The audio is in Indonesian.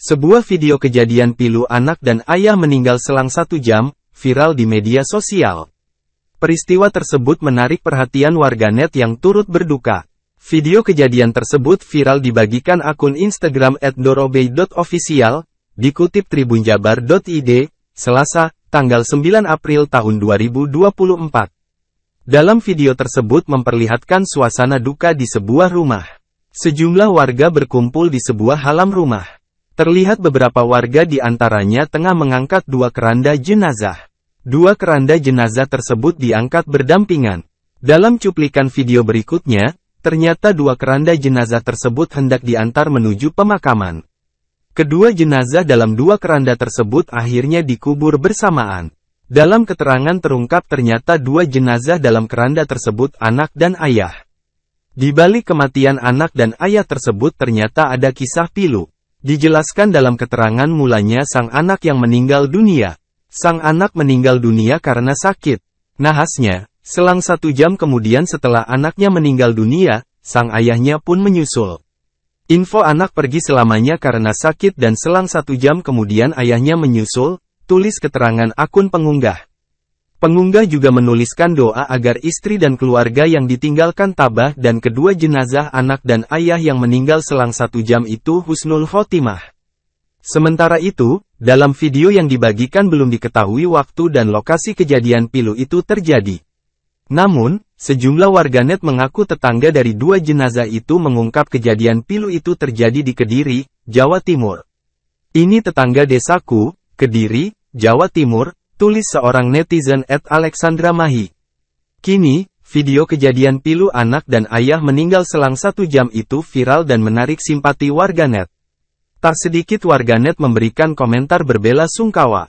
Sebuah video kejadian pilu anak dan ayah meninggal selang satu jam, viral di media sosial. Peristiwa tersebut menarik perhatian warganet yang turut berduka. Video kejadian tersebut viral dibagikan akun Instagram @dorobey.official, dikutip tribunjabar.id, Selasa, tanggal 9 April tahun 2024. Dalam video tersebut memperlihatkan suasana duka di sebuah rumah. Sejumlah warga berkumpul di sebuah halam rumah. Terlihat beberapa warga di antaranya tengah mengangkat dua keranda jenazah. Dua keranda jenazah tersebut diangkat berdampingan. Dalam cuplikan video berikutnya, ternyata dua keranda jenazah tersebut hendak diantar menuju pemakaman. Kedua jenazah dalam dua keranda tersebut akhirnya dikubur bersamaan. Dalam keterangan terungkap ternyata dua jenazah dalam keranda tersebut anak dan ayah. Di balik kematian anak dan ayah tersebut ternyata ada kisah pilu. Dijelaskan dalam keterangan mulanya sang anak yang meninggal dunia. Sang anak meninggal dunia karena sakit. Nahasnya, selang satu jam kemudian setelah anaknya meninggal dunia, sang ayahnya pun menyusul. Info anak pergi selamanya karena sakit dan selang satu jam kemudian ayahnya menyusul, tulis keterangan akun pengunggah. Pengunggah juga menuliskan doa agar istri dan keluarga yang ditinggalkan tabah dan kedua jenazah anak dan ayah yang meninggal selang satu jam itu husnul khotimah. Sementara itu, dalam video yang dibagikan belum diketahui waktu dan lokasi kejadian pilu itu terjadi. Namun, sejumlah warganet mengaku tetangga dari dua jenazah itu mengungkap kejadian pilu itu terjadi di Kediri, Jawa Timur. Ini tetangga desaku, Kediri, Jawa Timur, Tulis seorang netizen at Alexandra Mahi. Kini, video kejadian pilu anak dan ayah meninggal selang satu jam itu viral dan menarik simpati warganet. Tak sedikit warganet memberikan komentar berbela sungkawa.